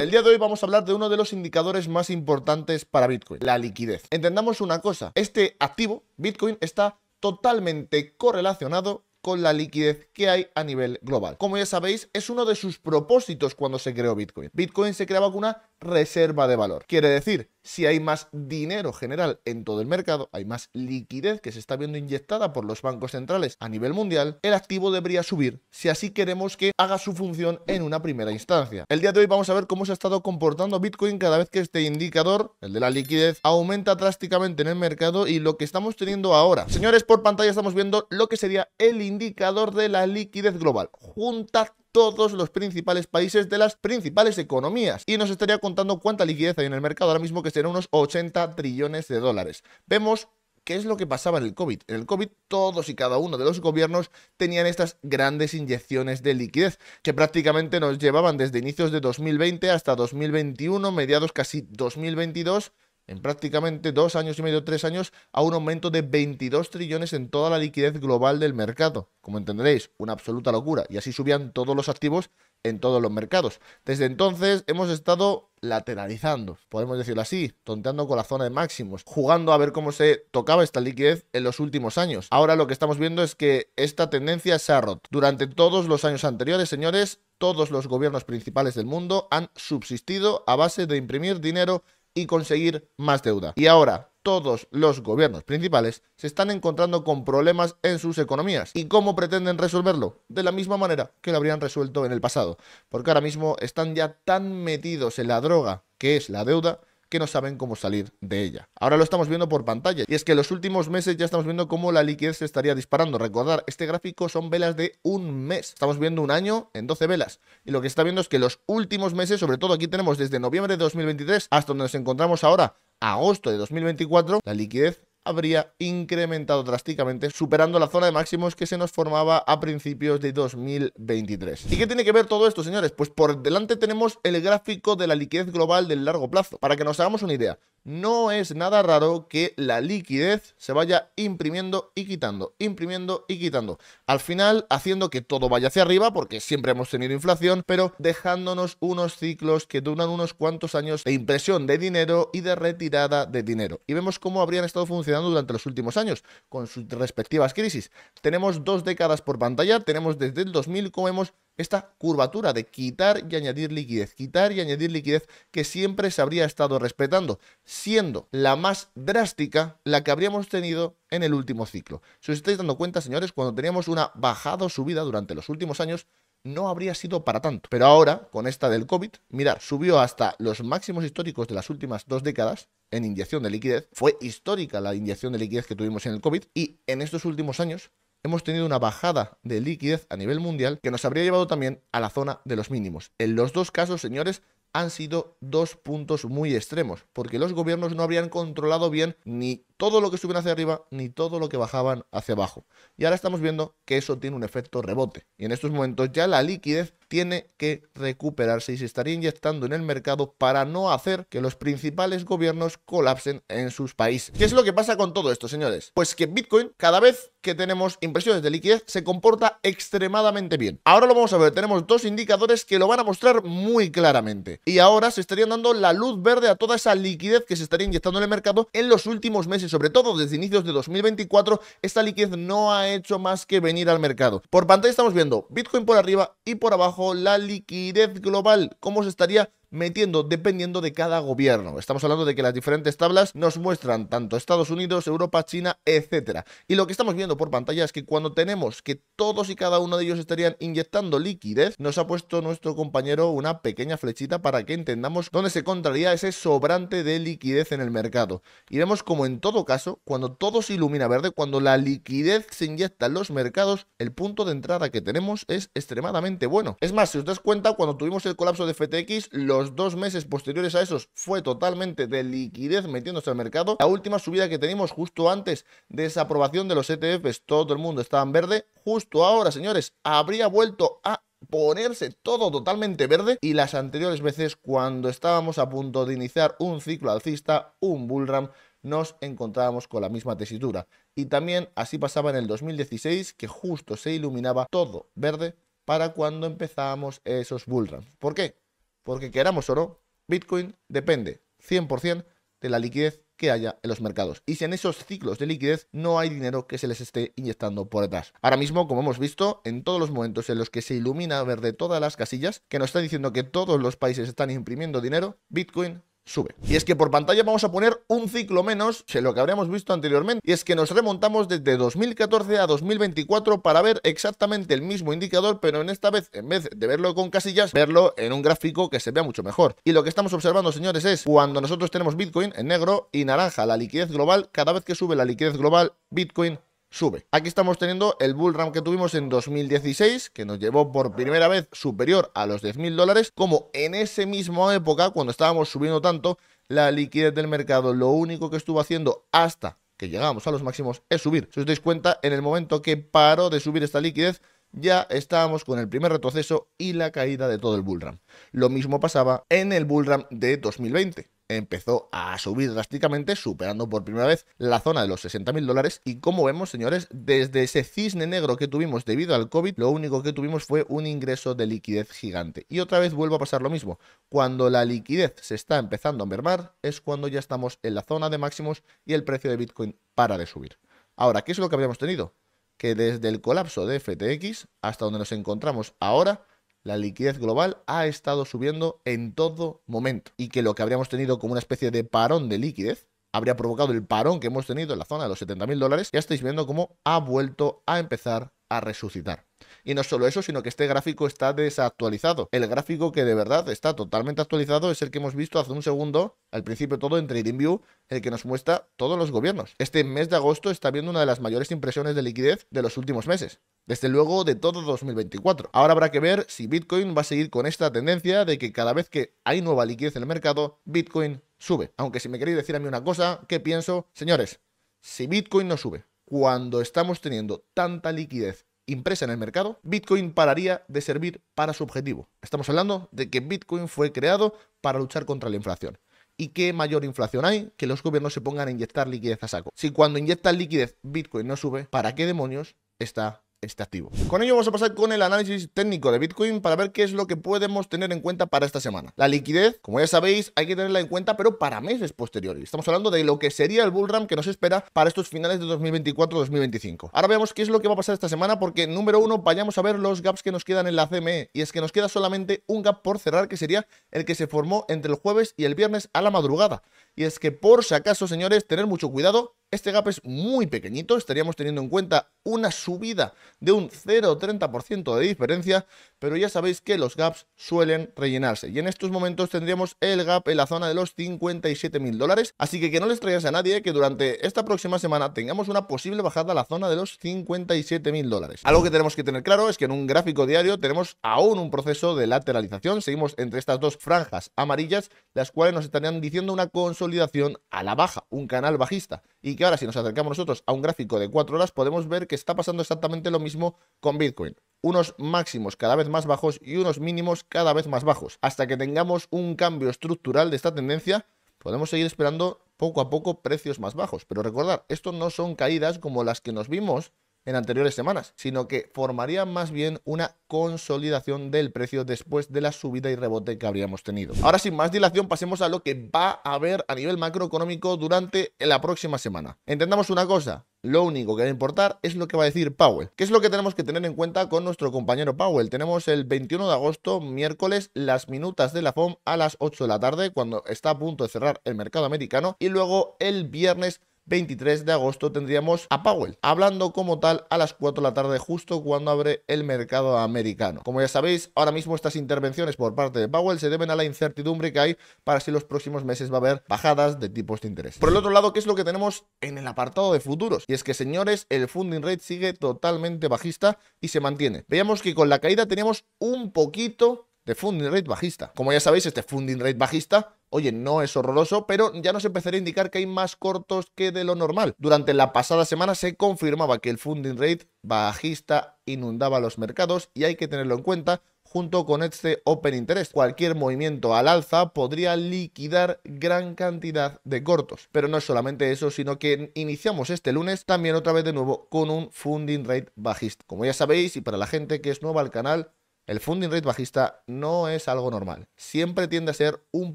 El día de hoy vamos a hablar de uno de los indicadores más importantes para Bitcoin, la liquidez. Entendamos una cosa, este activo, Bitcoin, está totalmente correlacionado con la liquidez que hay a nivel global. Como ya sabéis, es uno de sus propósitos cuando se creó Bitcoin. Bitcoin se creaba con una reserva de valor. Quiere decir, si hay más dinero general en todo el mercado, hay más liquidez que se está viendo inyectada por los bancos centrales a nivel mundial, el activo debería subir si así queremos que haga su función en una primera instancia. El día de hoy vamos a ver cómo se ha estado comportando Bitcoin cada vez que este indicador, el de la liquidez, aumenta drásticamente en el mercado y lo que estamos teniendo ahora. Señores, por pantalla estamos viendo lo que sería el indicador de la liquidez global. Junta todos los principales países de las principales economías y nos estaría contando cuánta liquidez hay en el mercado ahora mismo que será unos 80 trillones de dólares. Vemos ¿Qué es lo que pasaba en el COVID? En el COVID todos y cada uno de los gobiernos tenían estas grandes inyecciones de liquidez que prácticamente nos llevaban desde inicios de 2020 hasta 2021, mediados casi 2022 en prácticamente dos años y medio, tres años, a un aumento de 22 trillones en toda la liquidez global del mercado. Como entenderéis, una absoluta locura. Y así subían todos los activos en todos los mercados. Desde entonces hemos estado lateralizando, podemos decirlo así, tonteando con la zona de máximos, jugando a ver cómo se tocaba esta liquidez en los últimos años. Ahora lo que estamos viendo es que esta tendencia se ha roto. Durante todos los años anteriores, señores, todos los gobiernos principales del mundo han subsistido a base de imprimir dinero y conseguir más deuda. Y ahora, todos los gobiernos principales se están encontrando con problemas en sus economías. ¿Y cómo pretenden resolverlo? De la misma manera que lo habrían resuelto en el pasado. Porque ahora mismo están ya tan metidos en la droga que es la deuda que no saben cómo salir de ella. Ahora lo estamos viendo por pantalla y es que los últimos meses ya estamos viendo cómo la liquidez se estaría disparando. Recordar, este gráfico son velas de un mes. Estamos viendo un año en 12 velas y lo que está viendo es que los últimos meses, sobre todo aquí tenemos desde noviembre de 2023 hasta donde nos encontramos ahora, agosto de 2024, la liquidez habría incrementado drásticamente, superando la zona de máximos que se nos formaba a principios de 2023. ¿Y qué tiene que ver todo esto, señores? Pues por delante tenemos el gráfico de la liquidez global del largo plazo. Para que nos hagamos una idea, no es nada raro que la liquidez se vaya imprimiendo y quitando, imprimiendo y quitando. Al final, haciendo que todo vaya hacia arriba, porque siempre hemos tenido inflación, pero dejándonos unos ciclos que duran unos cuantos años de impresión de dinero y de retirada de dinero. Y vemos cómo habrían estado funcionando durante los últimos años, con sus respectivas crisis. Tenemos dos décadas por pantalla, tenemos desde el 2000, como hemos esta curvatura de quitar y añadir liquidez, quitar y añadir liquidez que siempre se habría estado respetando, siendo la más drástica la que habríamos tenido en el último ciclo. Si os estáis dando cuenta, señores, cuando teníamos una bajada o subida durante los últimos años, no habría sido para tanto. Pero ahora, con esta del COVID, mirar, subió hasta los máximos históricos de las últimas dos décadas en inyección de liquidez. Fue histórica la inyección de liquidez que tuvimos en el COVID y en estos últimos años hemos tenido una bajada de liquidez a nivel mundial que nos habría llevado también a la zona de los mínimos. En los dos casos, señores, han sido dos puntos muy extremos, porque los gobiernos no habrían controlado bien ni todo lo que suben hacia arriba ni todo lo que bajaban hacia abajo. Y ahora estamos viendo que eso tiene un efecto rebote. Y en estos momentos ya la liquidez tiene que recuperarse y se estaría inyectando en el mercado para no hacer que los principales gobiernos colapsen en sus países. ¿Qué es lo que pasa con todo esto, señores? Pues que Bitcoin, cada vez que tenemos impresiones de liquidez, se comporta extremadamente bien. Ahora lo vamos a ver, tenemos dos indicadores que lo van a mostrar muy claramente. Y ahora se estarían dando la luz verde a toda esa liquidez que se estaría inyectando en el mercado en los últimos meses sobre todo desde inicios de 2024, esta liquidez no ha hecho más que venir al mercado. Por pantalla estamos viendo Bitcoin por arriba y por abajo la liquidez global, cómo se estaría metiendo dependiendo de cada gobierno. Estamos hablando de que las diferentes tablas nos muestran tanto Estados Unidos, Europa, China, etcétera. Y lo que estamos viendo por pantalla es que cuando tenemos que todos y cada uno de ellos estarían inyectando liquidez, nos ha puesto nuestro compañero una pequeña flechita para que entendamos dónde se contraría ese sobrante de liquidez en el mercado. Y vemos como en todo caso, cuando todo se ilumina verde, cuando la liquidez se inyecta en los mercados, el punto de entrada que tenemos es extremadamente bueno. Es más, si os das cuenta, cuando tuvimos el colapso de FTX, los los dos meses posteriores a esos fue totalmente de liquidez metiéndose al mercado. La última subida que tenemos justo antes de esa aprobación de los ETFs, todo el mundo estaba en verde. Justo ahora, señores, habría vuelto a ponerse todo totalmente verde y las anteriores veces cuando estábamos a punto de iniciar un ciclo alcista, un bullram, nos encontrábamos con la misma tesitura. Y también así pasaba en el 2016 que justo se iluminaba todo verde para cuando empezábamos esos bullruns. ¿Por qué? porque queramos oro, Bitcoin depende 100% de la liquidez que haya en los mercados. Y si en esos ciclos de liquidez no hay dinero que se les esté inyectando por detrás. Ahora mismo, como hemos visto, en todos los momentos en los que se ilumina verde todas las casillas, que nos está diciendo que todos los países están imprimiendo dinero, Bitcoin sube. Y es que por pantalla vamos a poner un ciclo menos que lo que habríamos visto anteriormente, y es que nos remontamos desde 2014 a 2024 para ver exactamente el mismo indicador, pero en esta vez, en vez de verlo con casillas, verlo en un gráfico que se vea mucho mejor. Y lo que estamos observando, señores, es cuando nosotros tenemos Bitcoin en negro y naranja, la liquidez global, cada vez que sube la liquidez global, Bitcoin sube. Aquí estamos teniendo el bull que tuvimos en 2016, que nos llevó por primera vez superior a los 10.000 dólares, como en esa misma época, cuando estábamos subiendo tanto, la liquidez del mercado lo único que estuvo haciendo hasta que llegamos a los máximos es subir. Si os dais cuenta, en el momento que paró de subir esta liquidez, ya estábamos con el primer retroceso y la caída de todo el bullram. Lo mismo pasaba en el bullram de 2020 empezó a subir drásticamente, superando por primera vez la zona de los 60 mil dólares. Y como vemos, señores, desde ese cisne negro que tuvimos debido al COVID, lo único que tuvimos fue un ingreso de liquidez gigante. Y otra vez vuelvo a pasar lo mismo. Cuando la liquidez se está empezando a mermar, es cuando ya estamos en la zona de máximos y el precio de Bitcoin para de subir. Ahora, ¿qué es lo que habíamos tenido? Que desde el colapso de FTX hasta donde nos encontramos ahora, la liquidez global ha estado subiendo en todo momento y que lo que habríamos tenido como una especie de parón de liquidez habría provocado el parón que hemos tenido en la zona de los 70 mil dólares, ya estáis viendo cómo ha vuelto a empezar a resucitar. Y no solo eso, sino que este gráfico está desactualizado. El gráfico que de verdad está totalmente actualizado es el que hemos visto hace un segundo, al principio todo, en TradingView, el que nos muestra todos los gobiernos. Este mes de agosto está viendo una de las mayores impresiones de liquidez de los últimos meses. Desde luego de todo 2024. Ahora habrá que ver si Bitcoin va a seguir con esta tendencia de que cada vez que hay nueva liquidez en el mercado, Bitcoin sube. Aunque si me queréis decir a mí una cosa, ¿qué pienso? Señores, si Bitcoin no sube, cuando estamos teniendo tanta liquidez impresa en el mercado, Bitcoin pararía de servir para su objetivo. Estamos hablando de que Bitcoin fue creado para luchar contra la inflación. ¿Y qué mayor inflación hay? Que los gobiernos se pongan a inyectar liquidez a saco. Si cuando inyectan liquidez Bitcoin no sube, ¿para qué demonios está este activo. Con ello vamos a pasar con el análisis técnico de Bitcoin para ver qué es lo que podemos tener en cuenta para esta semana. La liquidez, como ya sabéis, hay que tenerla en cuenta, pero para meses posteriores. Estamos hablando de lo que sería el bullram que nos espera para estos finales de 2024-2025. Ahora veamos qué es lo que va a pasar esta semana, porque número uno, vayamos a ver los gaps que nos quedan en la CME. Y es que nos queda solamente un gap por cerrar, que sería el que se formó entre el jueves y el viernes a la madrugada. Y es que por si acaso, señores, tener mucho cuidado. Este gap es muy pequeñito, estaríamos teniendo en cuenta una subida de un 0,30% de diferencia, pero ya sabéis que los gaps suelen rellenarse. Y en estos momentos tendríamos el gap en la zona de los mil dólares, así que que no les traigas a nadie que durante esta próxima semana tengamos una posible bajada a la zona de los mil dólares. Algo que tenemos que tener claro es que en un gráfico diario tenemos aún un proceso de lateralización, seguimos entre estas dos franjas amarillas, las cuales nos estarían diciendo una consulta consolidación a la baja, un canal bajista. Y que ahora si nos acercamos nosotros a un gráfico de 4 horas podemos ver que está pasando exactamente lo mismo con Bitcoin. Unos máximos cada vez más bajos y unos mínimos cada vez más bajos. Hasta que tengamos un cambio estructural de esta tendencia, podemos seguir esperando poco a poco precios más bajos. Pero recordar esto no son caídas como las que nos vimos en anteriores semanas, sino que formaría más bien una consolidación del precio después de la subida y rebote que habríamos tenido. Ahora sin más dilación pasemos a lo que va a haber a nivel macroeconómico durante la próxima semana. Entendamos una cosa, lo único que va a importar es lo que va a decir Powell. ¿Qué es lo que tenemos que tener en cuenta con nuestro compañero Powell? Tenemos el 21 de agosto, miércoles, las minutas de la FOM a las 8 de la tarde, cuando está a punto de cerrar el mercado americano, y luego el viernes 23 de agosto tendríamos a Powell hablando como tal a las 4 de la tarde justo cuando abre el mercado americano. Como ya sabéis, ahora mismo estas intervenciones por parte de Powell se deben a la incertidumbre que hay para si los próximos meses va a haber bajadas de tipos de interés. Por el otro lado, ¿qué es lo que tenemos en el apartado de futuros? Y es que, señores, el funding rate sigue totalmente bajista y se mantiene. Veíamos que con la caída teníamos un poquito de funding rate bajista. Como ya sabéis, este funding rate bajista Oye, no es horroroso, pero ya nos empezará a indicar que hay más cortos que de lo normal. Durante la pasada semana se confirmaba que el funding rate bajista inundaba los mercados y hay que tenerlo en cuenta junto con este open interest. Cualquier movimiento al alza podría liquidar gran cantidad de cortos. Pero no es solamente eso, sino que iniciamos este lunes también otra vez de nuevo con un funding rate bajista. Como ya sabéis, y para la gente que es nueva al canal, el funding rate bajista no es algo normal. Siempre tiende a ser un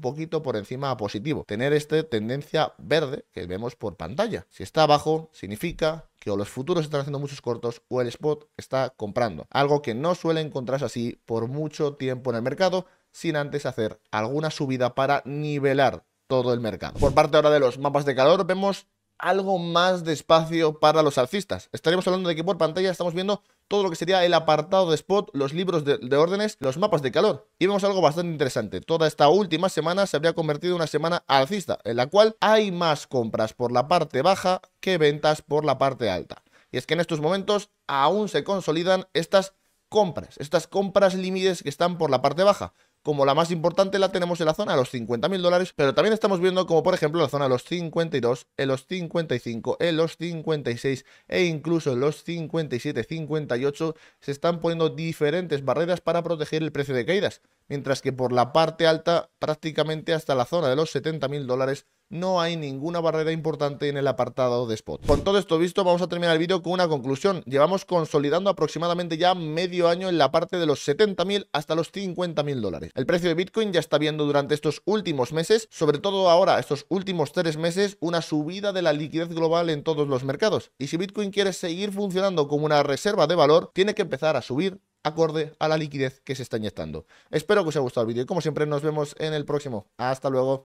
poquito por encima a positivo. Tener esta tendencia verde que vemos por pantalla. Si está abajo, significa que o los futuros están haciendo muchos cortos o el spot está comprando. Algo que no suele encontrarse así por mucho tiempo en el mercado sin antes hacer alguna subida para nivelar todo el mercado. Por parte ahora de los mapas de calor, vemos algo más de espacio para los alcistas. Estaríamos hablando de que por pantalla estamos viendo todo lo que sería el apartado de spot, los libros de, de, órdenes, los mapas de calor. Y vemos algo bastante interesante. Toda esta última semana se habría convertido en una semana alcista, en la cual hay más compras por la parte baja que ventas por la parte alta. Y es que en estos momentos aún se consolidan estas compras, estas compras límites que están por la parte baja como la más importante la tenemos en la zona de los 50.000 dólares, pero también estamos viendo como por ejemplo la zona de los 52, en los 55, en los 56 e incluso en los 57, 58 se están poniendo diferentes barreras para proteger el precio de caídas mientras que por la parte alta, prácticamente hasta la zona de los 70.000 dólares, no hay ninguna barrera importante en el apartado de spot. Con todo esto visto, vamos a terminar el vídeo con una conclusión. Llevamos consolidando aproximadamente ya medio año en la parte de los 70.000 hasta los 50.000 dólares. El precio de Bitcoin ya está viendo durante estos últimos meses, sobre todo ahora, estos últimos tres meses, una subida de la liquidez global en todos los mercados. Y si Bitcoin quiere seguir funcionando como una reserva de valor, tiene que empezar a subir acorde a la liquidez que se está inyectando. Espero que os haya gustado el vídeo y como siempre nos vemos en el próximo. Hasta luego.